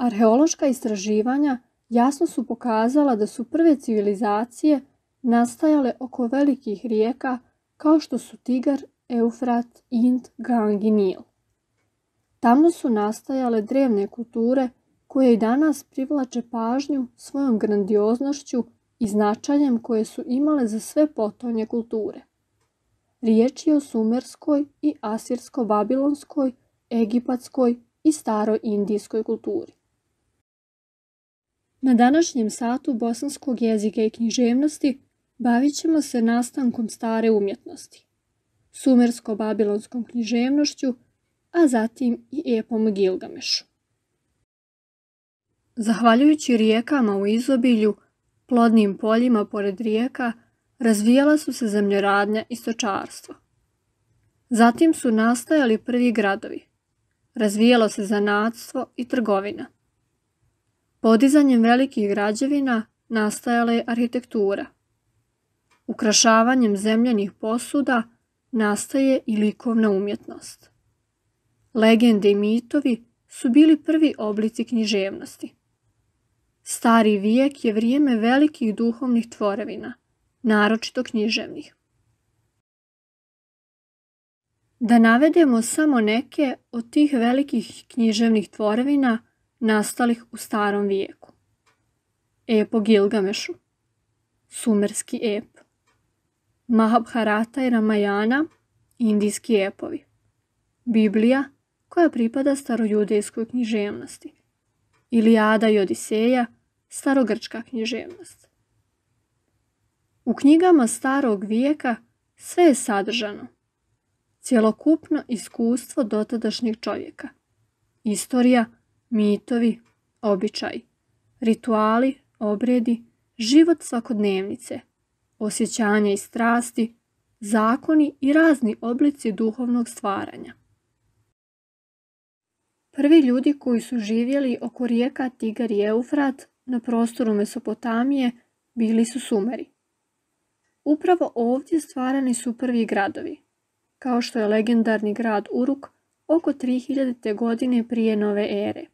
Arheološka istraživanja jasno su pokazala da su prve civilizacije nastajale oko velikih rijeka kao što su Tigar, Eufrat, Ind, Gang i Nil. Tamo su nastajale drevne kulture koje i danas privlače pažnju svojom grandioznošću i značajem koje su imale za sve potonje kulture. Riječ je o sumerskoj i asirsko-babilonskoj, egipatskoj i staroj indijskoj kulturi. Na današnjem satu bosanskog jezika i književnosti bavit ćemo se nastankom stare umjetnosti, sumersko-babilonskom književnošću, a zatim i epom Gilgamešu. Zahvaljujući rijekama u izobilju, plodnim poljima pored rijeka, razvijala su se zemljoradnja i stočarstvo. Zatim su nastajali prvi gradovi. Razvijalo se zanadstvo i trgovina. Podizanjem velikih građevina nastajala je arhitektura – Ukrašavanjem zemljenih posuda nastaje i likovna umjetnost. Legende i mitovi su bili prvi oblici književnosti. Stari vijek je vrijeme velikih duhovnih tvorevina, naročito književnih. Da navedemo samo neke od tih velikih književnih tvorevina nastalih u starom vijeku. Epo Gilgamešu, sumerski ep, Mahabharata i Ramajana, indijski epovi. Biblija, koja pripada starojudejskoj književnosti. Ilijada i Odiseja, starogrčka književnost. U knjigama starog vijeka sve je sadržano. Cjelokupno iskustvo dotadašnjeg čovjeka. Istorija, mitovi, običaj, rituali, obredi, život svakodnevnice, osjećanja i strasti, zakoni i razni oblici duhovnog stvaranja. Prvi ljudi koji su živjeli oko rijeka Tigar i Eufrat na prostoru Mesopotamije bili su Sumeri. Upravo ovdje stvarani su prvi gradovi, kao što je legendarni grad Uruk oko 3000. godine prije nove ere.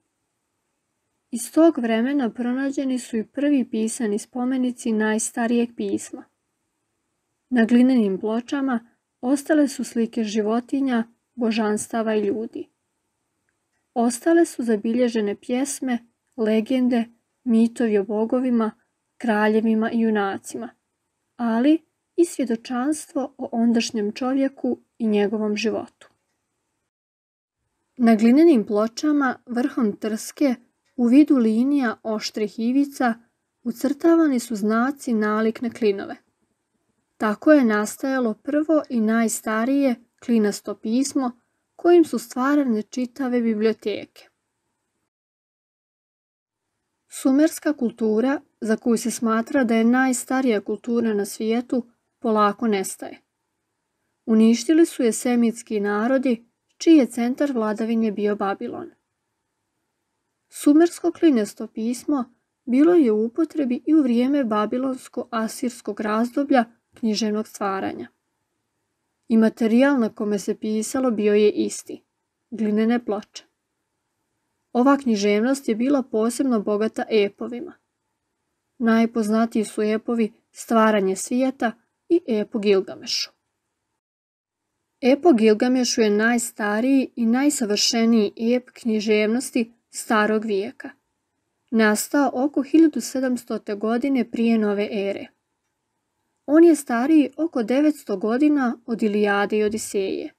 Iz tog vremena pronađeni su i prvi pisani spomenici najstarijeg pisma – na glinenim pločama ostale su slike životinja, božanstava i ljudi. Ostale su zabilježene pjesme, legende, mitovi o bogovima, kraljevima i junacima, ali i svjedočanstvo o ondašnjem čovjeku i njegovom životu. Na glinenim pločama vrhom trske u vidu linija oštrih ivica ucrtavani su znaci nalik na klinove. Tako je nastajalo prvo i najstarije klinasto pismo kojim su stvarane čitave biblioteke. Sumerska kultura, za koju se smatra da je najstarija kultura na svijetu, polako nestaje. Uništili su je semitski narodi, čiji je centar vladavine bio Babilon. Sumersko klinesto pismo bilo je u upotrebi i u vrijeme babilonsko-asirskog razdoblja književnog stvaranja. I materijal na kome se pisalo bio je isti, glinene ploče. Ova književnost je bila posebno bogata epovima. Najpoznatiji su epovi Stvaranje svijeta i Epo Gilgamešu. Epo Gilgamešu je najstariji i najsavršeniji ep književnosti starog vijeka. Nastao oko 1700. godine prije nove ere. On je stariji oko 900 godina od Ilijade i Odiseje.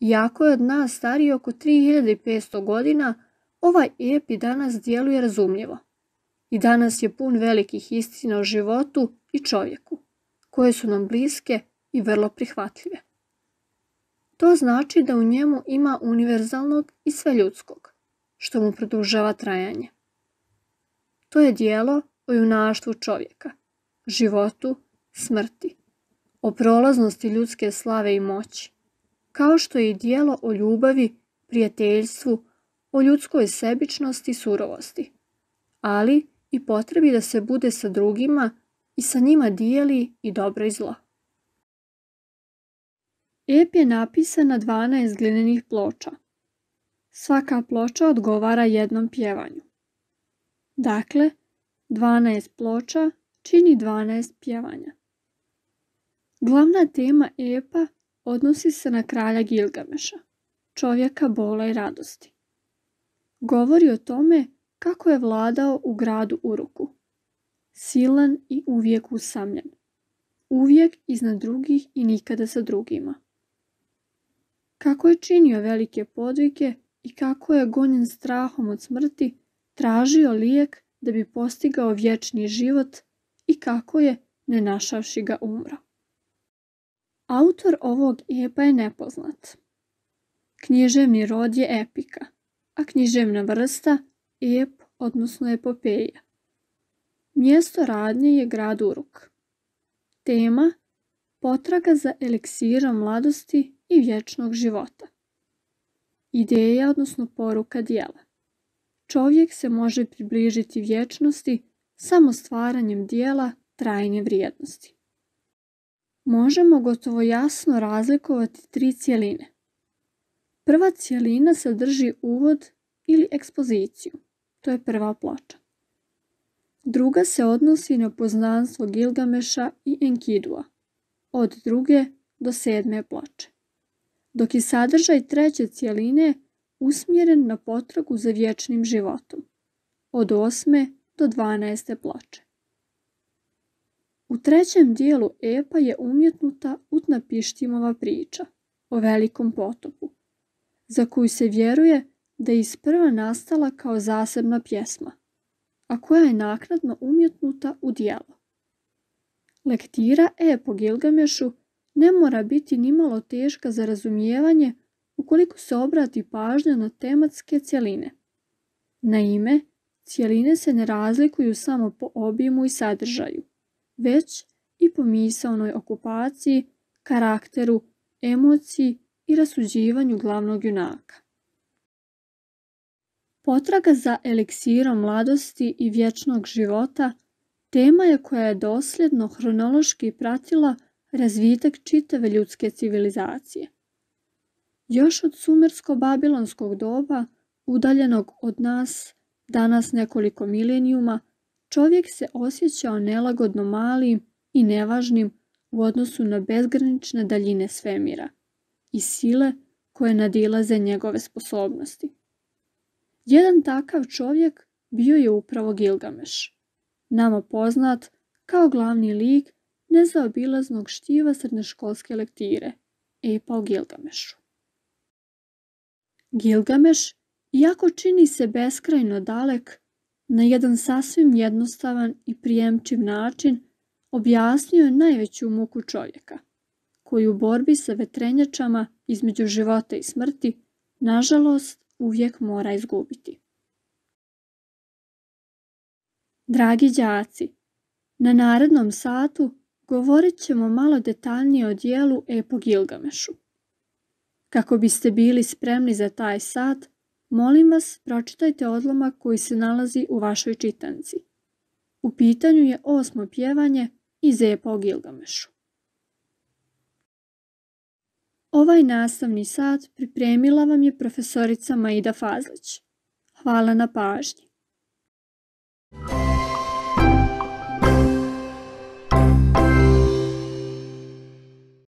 Iako je od nas stariji oko 3500 godina, ovaj ep i danas djeluje razumljivo. I danas je pun velikih istina o životu i čovjeku, koje su nam bliske i vrlo prihvatljive. To znači da u njemu ima univerzalnog i sveljudskog, što mu produžava trajanje. To je dijelo o junaštvu čovjeka – životu, smrti, o prolaznosti ljudske slave i moći, kao što je i dijelo o ljubavi, prijateljstvu, o ljudskoj sebičnosti i surovosti, ali i potrebi da se bude sa drugima i sa njima dijeli i dobro i zlo. Ep je napisan na 12 glinenih ploča. Svaka ploča odgovara jednom pjevanju. Dakle, 12 ploča čini 12 pjevanja. Glavna tema epa odnosi se na kralja Gilgameša, čovjeka bola i radosti. Govori o tome kako je vladao u gradu Uruku. Silan i uvijek usamljen. Uvijek iznad drugih i nikada sa drugima. Kako je činio velike podvike i kako je gonjen strahom od smrti, tražio lijek da bi postigao vječni život i kako je, ne našavši ga, umro. Autor ovog epa je nepoznat. Književni rod je epika, a književna vrsta ep, odnosno epopeja. Mjesto radnje je grad Uruk. Tema potraga za eliksirom mladosti i vječnog života. Ideja, odnosno poruka dijela. Čovjek se može približiti vječnosti samo stvaranjem dijela trajne vrijednosti. Možemo gotovo jasno razlikovati tri cijeline. Prva cijelina sadrži uvod ili ekspoziciju, to je prva ploča. Druga se odnosi na poznanstvo Gilgameša i Enkidua, od druge do sedme ploče, dok je sadržaj treće cijeline usmjeren na potragu za vječnim životom, od osme do 12. ploče. U trećem dijelu epa je umjetnuta Utna Pištimova priča o velikom potopu, za koju se vjeruje da je isprva nastala kao zasebna pjesma, a koja je naknadno umjetnuta u dijelo. Lektira E po Gilgamešu ne mora biti nimalo teška za razumijevanje ukoliko se obrati pažnja na tematske cjeline. ime, Cijeline se ne razlikuju samo po obimu i sadržaju, već i po misalnoj okupaciji, karakteru, emociji i rasuđivanju glavnog junaka. Potraga za eliksirom mladosti i vječnog života tema je koja je dosljedno hronološki pratila razvitak čitave ljudske civilizacije. Još od sumersko-babilonskog doba, udaljenog od nas danas nekoliko milenijuma, čovjek se osjećao nelagodno malim i nevažnim u odnosu na bezgranične daljine svemira i sile koje nadilaze njegove sposobnosti. Jedan takav čovjek bio je upravo Gilgameš, nama poznat kao glavni lik nezaobilaznog štiva srednjoškolske lektire, Epa o Gilgamešu. Gilgameš iako čini se beskrajno dalek, na jedan sasvim jednostavan i prijemčiv način objasnio je najveću muku čovjeka, koji u borbi sa vetrenjačama između života i smrti, nažalost, uvijek mora izgubiti. Dragi đaci, na narednom satu govorit ćemo malo detaljnije o dijelu Epo Gilgamešu. Kako biste bili spremni za taj sat, Molim vas, pročitajte odlomak koji se nalazi u vašoj čitanci. U pitanju je osmo pjevanje i Epa o Gilgamešu. Ovaj nastavni sat pripremila vam je profesorica Maida Fazlić. Hvala na pažnji.